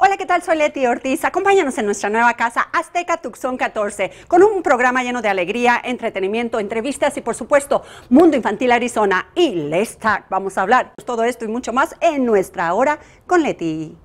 Hola, ¿qué tal? Soy Leti Ortiz. Acompáñanos en nuestra nueva casa Azteca Tucson 14 con un programa lleno de alegría, entretenimiento, entrevistas y por supuesto Mundo Infantil Arizona y Let's Talk. Vamos a hablar todo esto y mucho más en nuestra hora con Leti.